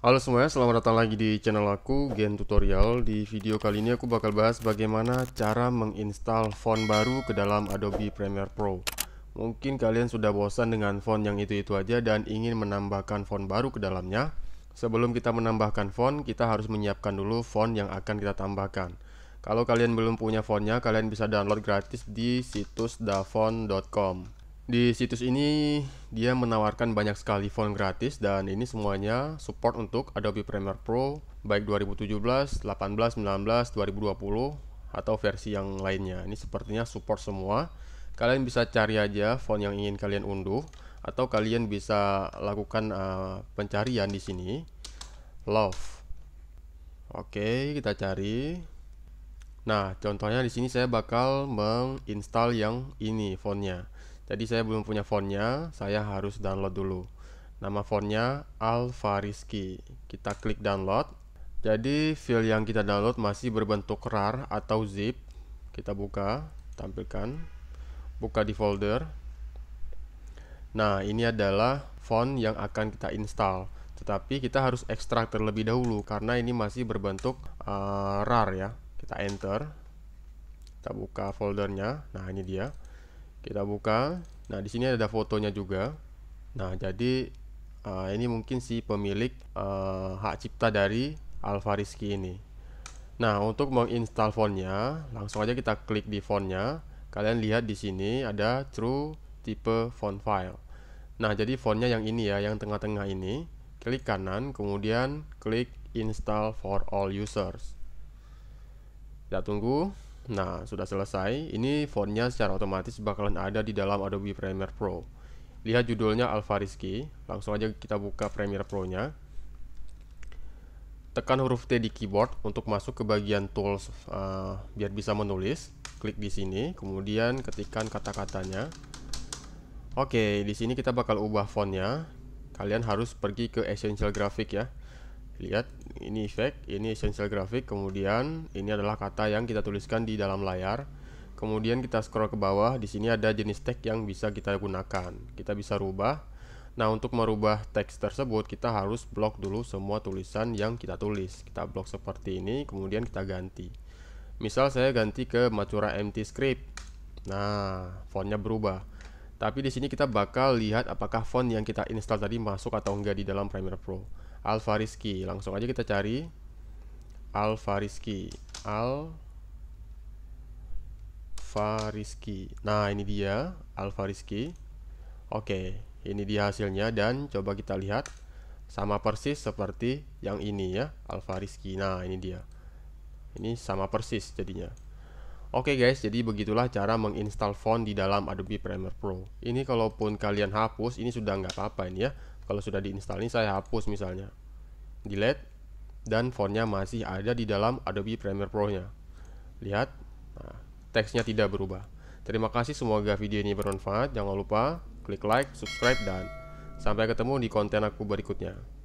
Halo semuanya, selamat datang lagi di channel aku, Gen Tutorial. Di video kali ini aku bakal bahas bagaimana cara menginstal font baru ke dalam Adobe Premiere Pro. Mungkin kalian sudah bosan dengan font yang itu-itu aja dan ingin menambahkan font baru ke dalamnya. Sebelum kita menambahkan font, kita harus menyiapkan dulu font yang akan kita tambahkan. Kalau kalian belum punya fontnya, kalian bisa download gratis di situs dafont.com. Di situs ini dia menawarkan banyak sekali font gratis dan ini semuanya support untuk Adobe Premiere Pro baik 2017, 18, 19, 2020 atau versi yang lainnya. Ini sepertinya support semua. Kalian bisa cari aja font yang ingin kalian unduh atau kalian bisa lakukan uh, pencarian di sini. Love. Oke, kita cari. Nah, contohnya di sini saya bakal menginstal yang ini fontnya. Jadi saya belum punya fontnya, saya harus download dulu. Nama fontnya Alfariski. Kita klik download. Jadi file yang kita download masih berbentuk RAR atau zip. Kita buka, tampilkan. Buka di folder. Nah, ini adalah font yang akan kita install. Tetapi kita harus ekstrak terlebih dahulu karena ini masih berbentuk uh, RAR ya. Kita enter. Kita buka foldernya. Nah, ini dia kita buka nah di sini ada fotonya juga nah jadi uh, ini mungkin si pemilik uh, hak cipta dari Alfa Rizky ini nah untuk menginstal fontnya langsung aja kita klik di fontnya kalian lihat di sini ada true tipe font file nah jadi fontnya yang ini ya yang tengah-tengah ini klik kanan kemudian klik install for all users kita tunggu Nah, sudah selesai. Ini fontnya secara otomatis bakalan ada di dalam Adobe Premiere Pro. Lihat judulnya Alvarisky. Rizky. Langsung aja kita buka Premiere Pro-nya. Tekan huruf T di keyboard untuk masuk ke bagian tools uh, biar bisa menulis. Klik di sini, kemudian ketikkan kata-katanya. Oke, di sini kita bakal ubah fontnya. Kalian harus pergi ke Essential Graphic ya lihat ini efek ini essential grafik kemudian ini adalah kata yang kita tuliskan di dalam layar kemudian kita scroll ke bawah di sini ada jenis tag yang bisa kita gunakan kita bisa rubah nah untuk merubah teks tersebut kita harus blok dulu semua tulisan yang kita tulis kita blok seperti ini kemudian kita ganti misal saya ganti ke Matura MT Script nah fontnya berubah tapi di sini kita bakal lihat apakah font yang kita install tadi masuk atau enggak di dalam Premiere Pro Alfa Rizky. Langsung aja kita cari Alfa Rizky. Alfa Rizky. Nah, ini dia Alfa Rizky. Oke, ini dia hasilnya dan coba kita lihat sama persis seperti yang ini ya, Alfa Rizky. Nah, ini dia. Ini sama persis jadinya. Oke okay guys, jadi begitulah cara menginstal font di dalam Adobe Premiere Pro. Ini kalaupun kalian hapus, ini sudah nggak apa-apa ini ya kalau sudah diinstal ini saya hapus misalnya delete dan fontnya masih ada di dalam Adobe Premiere Pro nya lihat nah, teksnya tidak berubah terima kasih semoga video ini bermanfaat jangan lupa klik like subscribe dan sampai ketemu di konten aku berikutnya